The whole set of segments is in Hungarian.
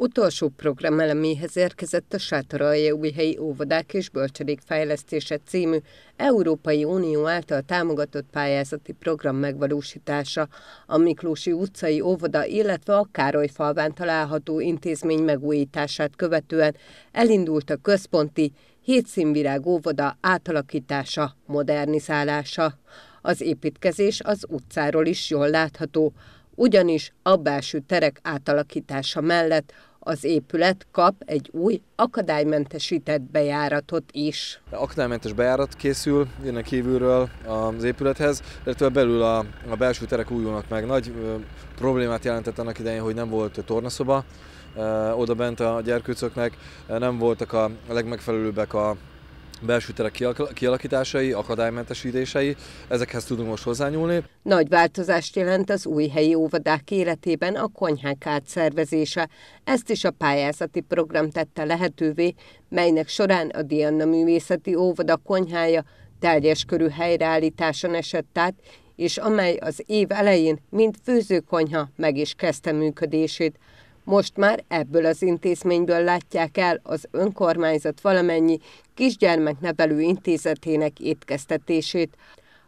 Utolsó programeleméhez érkezett a újhelyi Óvodák és Bölcsödék Fejlesztése című Európai Unió által támogatott pályázati program megvalósítása, a Miklósi utcai óvoda, illetve a Károly falván található intézmény megújítását követően elindult a központi hétszínvirág óvoda átalakítása, modernizálása. Az építkezés az utcáról is jól látható ugyanis a belső terek átalakítása mellett az épület kap egy új akadálymentesített bejáratot is. Akadálymentes bejárat készül innen kívülről az épülethez, illetve belül a, a belső terek újulnak meg. Nagy ö, problémát jelentett annak idején, hogy nem volt tornaszoba, ö, oda bent a gyerkőcöknek, nem voltak a legmegfelelőbbek a belső terek kialakításai, akadálymentesítései, ezekhez tudunk most hozzányúlni. Nagy változást jelent az új helyi óvodák életében a konyhák átszervezése. Ezt is a pályázati program tette lehetővé, melynek során a Dianna Művészeti Óvoda konyhája teljes körű helyreállításon esett át, és amely az év elején, mint főzőkonyha meg is kezdte működését. Most már ebből az intézményből látják el az önkormányzat valamennyi kisgyermeknevelő intézetének étkeztetését.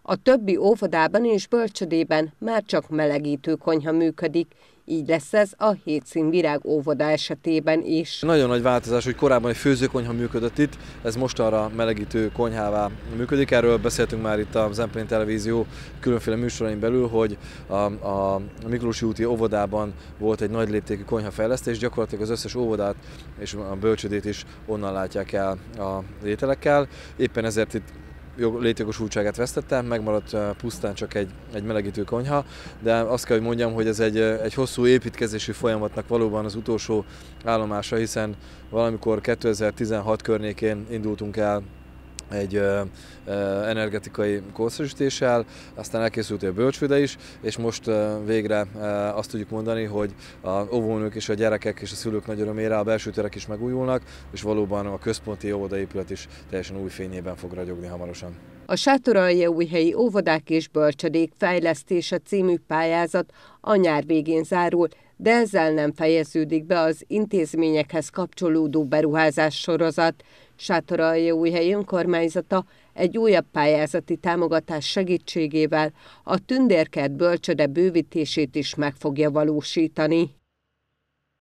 A többi óvodában és bölcsödében már csak melegítő konyha működik, így lesz ez a hétszín virág óvoda esetében is. Nagyon nagy változás, hogy korábban egy főzőkonyha működött itt, ez most arra melegítő konyhává működik. Erről beszéltünk már itt a Zemplén Televízió különféle műsorain belül, hogy a, a Miklós úti óvodában volt egy nagy léptékű konyhafejlesztés, gyakorlatilag az összes óvodát és a bölcsödét is onnan látják el a ételekkel. Éppen ezért itt létjogosultságát vesztettem, megmaradt eh, pusztán csak egy, egy melegítő konyha, de azt kell, hogy mondjam, hogy ez egy, eh, egy hosszú építkezési folyamatnak valóban az utolsó állomása, hiszen valamikor 2016 környékén indultunk el egy ö, ö, energetikai korszerűsítéssel, aztán elkészült a bölcsőde is, és most ö, végre ö, azt tudjuk mondani, hogy a óvónők és a gyerekek és a szülők nagy örömére a belső terek is megújulnak, és valóban a központi óvodaépület is teljesen új fényében fog ragyogni hamarosan. A Sátoraljaújhelyi Óvodák és Bölcsödék fejlesztése című pályázat a nyár végén zárul, de ezzel nem fejeződik be az intézményekhez kapcsolódó beruházás sorozat, Sátoraljóújhely önkormányzata egy újabb pályázati támogatás segítségével a tündérkert bölcsöde bővítését is meg fogja valósítani.